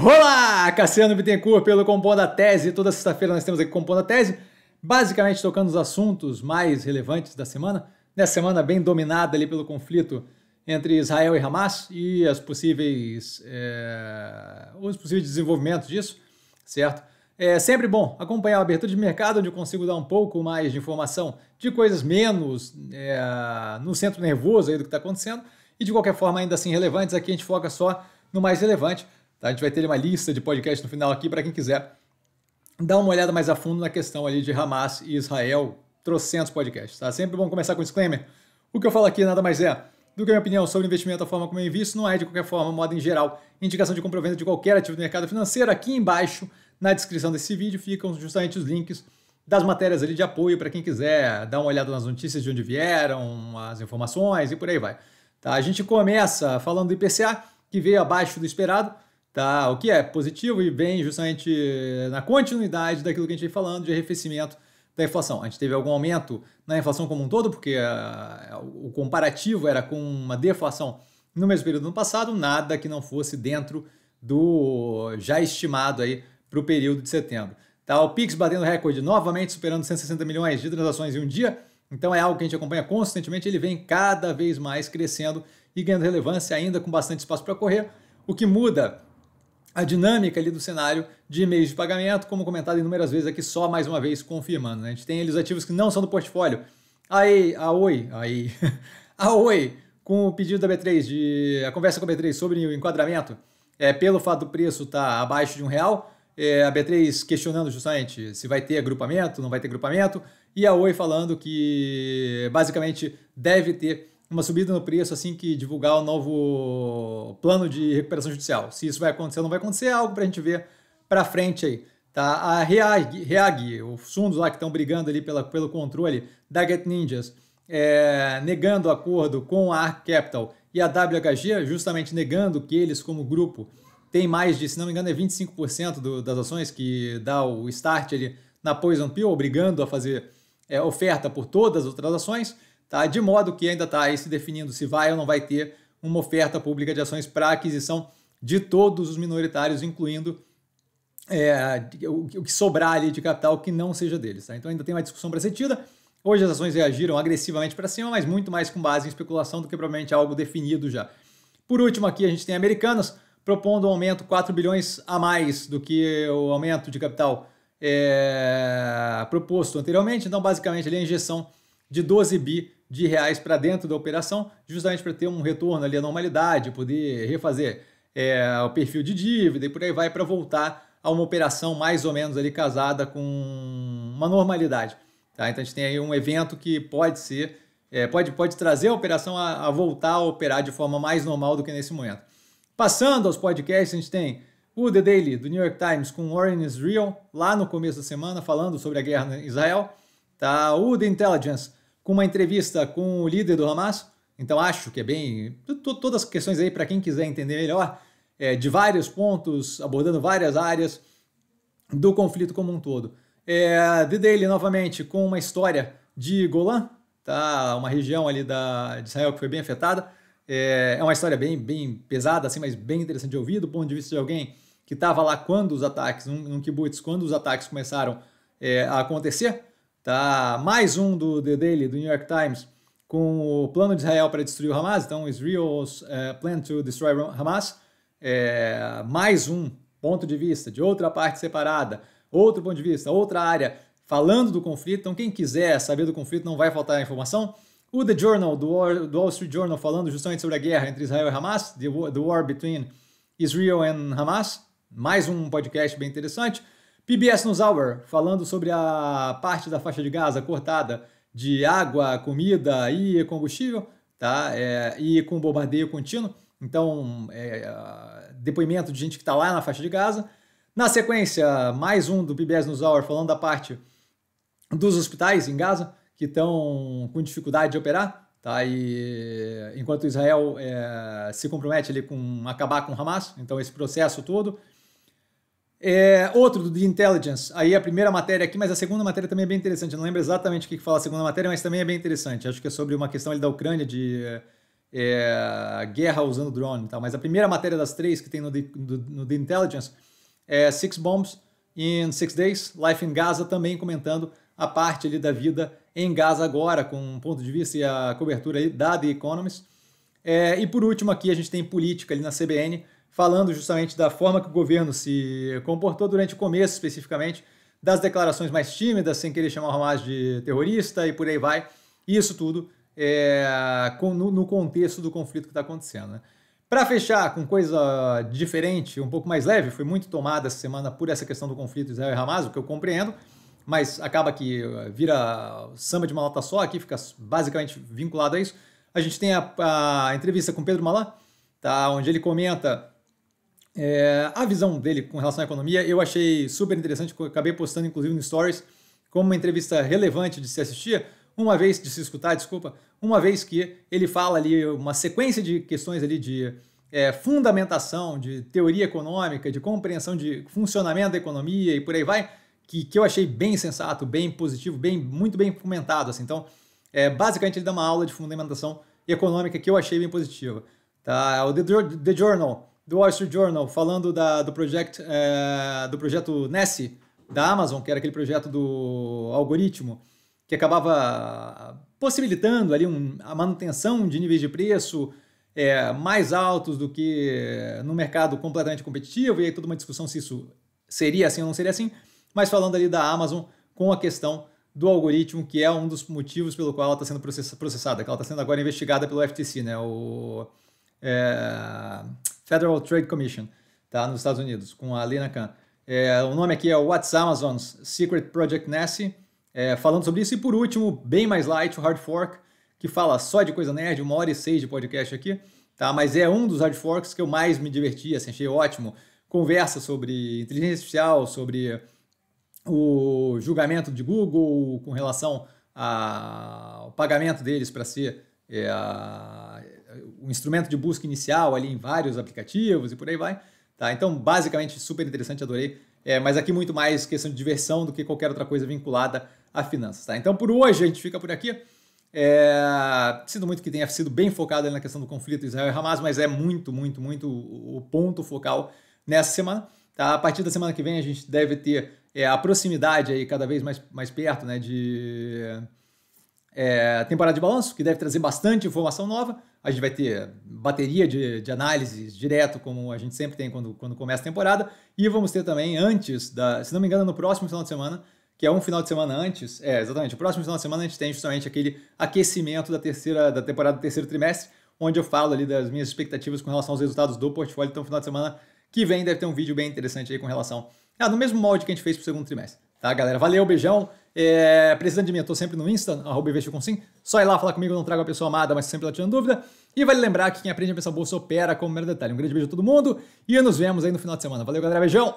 Olá, Cassiano Bittencourt pelo Compondo a Tese. Toda sexta-feira nós temos aqui Compondo a Tese, basicamente tocando os assuntos mais relevantes da semana. Nessa semana bem dominada ali pelo conflito entre Israel e Hamas e as possíveis, é, os possíveis desenvolvimentos disso, certo? É sempre bom acompanhar a abertura de mercado, onde eu consigo dar um pouco mais de informação de coisas menos é, no centro nervoso aí do que está acontecendo e de qualquer forma ainda assim relevantes. Aqui a gente foca só no mais relevante. Tá? A gente vai ter uma lista de podcast no final aqui para quem quiser dar uma olhada mais a fundo na questão ali de Hamas e Israel, trocentos podcasts. Tá? Sempre bom começar com disclaimer. O que eu falo aqui nada mais é do que a minha opinião sobre investimento, a forma como eu invisto, não é de qualquer forma, moda em geral, indicação de compra ou venda de qualquer ativo do mercado financeiro. Aqui embaixo, na descrição desse vídeo, ficam justamente os links das matérias ali de apoio para quem quiser dar uma olhada nas notícias de onde vieram, as informações e por aí vai. Tá? A gente começa falando do IPCA, que veio abaixo do esperado, tá? O que é positivo e vem justamente eh, na continuidade daquilo que a gente vem falando de arrefecimento da inflação. A gente teve algum aumento na inflação como um todo, porque o comparativo era com uma deflação no mesmo período do ano passado, nada que não fosse dentro do já estimado aí para o período de setembro. Tá, o Pix batendo recorde novamente, superando 160 milhões de transações em um dia. Então é algo que a gente acompanha constantemente ele vem cada vez mais crescendo e ganhando relevância, ainda com bastante espaço para correr. O que muda a dinâmica ali do cenário de e-mails de pagamento, como comentado inúmeras vezes aqui, só mais uma vez confirmando. Né? A gente tem ali os ativos que não são do portfólio. A, a Oi, aí a Oi, com o pedido da B3 de a conversa com a B3 sobre o enquadramento, é, pelo fato do preço estar tá abaixo de um real, é, a B3 questionando justamente se vai ter agrupamento, não vai ter agrupamento, e a Oi falando que basicamente deve ter uma subida no preço assim que divulgar o novo plano de recuperação judicial. Se isso vai acontecer ou não vai acontecer, é algo para a gente ver para frente aí. Tá? A Reag, Reag, os fundos lá que estão brigando ali pela, pelo controle da Get Ninjas, é, negando o acordo com a Ark Capital e a WHG, justamente negando que eles, como grupo, tem mais de, se não me engano, é 25% do, das ações que dá o start ali na Poison Pill, obrigando a fazer é, oferta por todas as outras ações tá? de modo que ainda está se definindo se vai ou não vai ter uma oferta pública de ações para aquisição de todos os minoritários, incluindo é, o, o, que sobrar ali de capital que não seja deles. Tá? Então ainda tem uma discussão para ser tida. Hoje as ações reagiram agressivamente para cima, mas muito mais com base em especulação do que provavelmente algo definido já. Por último, aqui a gente tem Americanas propondo um aumento 4 bilhões a mais do que o aumento de capital é, proposto anteriormente. Então, basicamente, ali a injeção de 12 bi de reais para dentro da operação, justamente para ter um retorno ali à normalidade, poder refazer é, o perfil de dívida e por aí vai para voltar a uma operação mais ou menos ali casada com uma normalidade. Tá? Então a gente tem aí um evento que pode ser, é, pode, pode trazer a operação a, a voltar a operar de forma mais normal do que nesse momento. Passando aos podcasts, a gente tem o The Daily do New York Times com Warren Israel lá no começo da semana falando sobre a guerra em Israel, tá? O The Intelligence com uma entrevista com o líder do Hamas. Então acho que é bem. Todas as questões aí para quem quiser entender melhor, é, de vários pontos, abordando várias áreas do conflito como um todo. É, The Daily, novamente, com uma história de Golan, tá? uma região ali da, de Israel que foi bem afetada. É, é uma história bem, bem pesada, assim, mas bem interessante de ouvir, do ponto de vista de alguém que estava lá quando os ataques, num, num kibbutz, quando os ataques começaram é, a acontecer. Tá? Mais um do The Daily, do New York Times, com o plano de Israel para destruir o Hamas. Então, Israel's uh, é, plan to destroy Hamas. É, mais um ponto de vista de outra parte separada, outro ponto de vista, outra área falando do conflito. Então, quem quiser saber do conflito, não vai faltar a informação. O The Journal, do Wall Street Journal, falando justamente sobre a guerra entre Israel e Hamas, The War Between Israel and Hamas, mais um podcast bem interessante. PBS News Hour, falando sobre a parte da faixa de Gaza cortada de água, comida e combustível, tá? É, e com bombardeio contínuo. Então, é, depoimento de gente que está lá na faixa de Gaza. Na sequência, mais um do PBS News Hour falando da parte dos hospitais em Gaza que estão com dificuldade de operar, tá? E enquanto Israel é, se compromete ali com acabar com o Hamas, então esse processo todo é, outro, do The Intelligence. Aí a primeira matéria aqui, mas a segunda matéria também é bem interessante. Eu não lembro exatamente o que, fala a segunda matéria, mas também é bem interessante. Acho que é sobre uma questão ali da Ucrânia de é, é, guerra usando drone e tal. Mas a primeira matéria das três que tem no The, do, no The Intelligence é Six Bombs in Six Days, Life in Gaza, também comentando a parte ali da vida em Gaza agora, com um ponto de vista e a cobertura aí da The Economist. É, e por último aqui a gente tem política ali na CBN, falando justamente da forma que o governo se comportou durante o começo, especificamente, das declarações mais tímidas, sem querer chamar o Hamas de terrorista e por aí vai. Isso tudo é, no, no, contexto do conflito que está acontecendo. Né? Para fechar com coisa diferente, um pouco mais leve, foi muito tomada essa semana por essa questão do conflito Israel e Hamas, o que eu compreendo, mas acaba que eh, vira samba de uma nota só aqui, fica basicamente vinculado a isso. A gente tem a, a entrevista com Pedro Malan, tá, onde ele comenta é, a visão dele com relação à economia eu achei super interessante, acabei postando inclusive no Stories como uma entrevista relevante de se assistir, uma vez de se escutar, desculpa, uma vez que ele fala ali uma sequência de questões ali de é, fundamentação, de teoria econômica, de compreensão de funcionamento da economia e por aí vai, que, que eu achei bem sensato, bem positivo, bem muito bem comentado. Assim. Então, é, basicamente ele dá uma aula de fundamentação econômica que eu achei bem positiva. Tá? O The, The Journal do Wall Street Journal falando da, do, project, é, do projeto Nessie da Amazon, que era aquele projeto do algoritmo que acabava possibilitando ali um, a manutenção de níveis de preço é, mais altos do que no mercado completamente competitivo, e aí toda uma discussão se isso seria assim ou não seria assim, mas falando ali da Amazon com a questão do algoritmo, que é um dos motivos pelo qual ela está sendo processada, que ela está sendo agora investigada pelo FTC, né? O, é, Federal Trade Commission, tá? Nos Estados Unidos, com a Lina Khan. É, o nome aqui é What's Amazon's Secret Project Nessie, é, falando sobre isso. E por último, bem mais light, o Hard Fork, que fala só de coisa nerd, uma hora e seis de podcast aqui, tá? Mas é um dos Hard Forks que eu mais me diverti, assim, achei ótimo. Conversa sobre inteligência artificial, sobre o julgamento de Google com relação ao pagamento deles para ser é, um instrumento de busca inicial ali em vários aplicativos e por aí vai. Tá? Então, basicamente, super interessante, adorei. É, mas aqui muito mais questão de diversão do que qualquer outra coisa vinculada a finanças. Tá? Então, por hoje, a gente fica por aqui. É, sinto muito que tenha sido bem focado na questão do conflito Israel e Hamas, mas é muito, muito, muito o ponto focal nessa semana. Tá? A partir da semana que vem, a gente deve ter é, a proximidade aí cada vez mais, mais perto né, de é, temporada de balanço, que deve trazer bastante informação nova. A gente vai ter bateria de, de análises direto, como a gente sempre tem quando, quando começa a temporada. E vamos ter também antes da, se não me engano, no próximo final de semana, que é um final de semana antes. É, exatamente. O próximo final de semana a gente tem justamente aquele aquecimento da terceira da temporada do terceiro trimestre, onde eu falo ali das minhas expectativas com relação aos resultados do portfólio. Então, final de semana que vem deve ter um vídeo bem interessante aí com relação. Ah, no mesmo molde que a gente fez para o segundo trimestre. Tá, galera? Valeu, beijão. É, precisando de mim, eu tô sempre no Insta, arroba com sim. Só ir lá falar comigo, eu não trago a pessoa amada, mas sempre lá tirando dúvida. E vale lembrar que quem aprende a pensar bolsa opera como mero detalhe. Um grande beijo a todo mundo e nos vemos aí no final de semana. Valeu, galera. Beijão!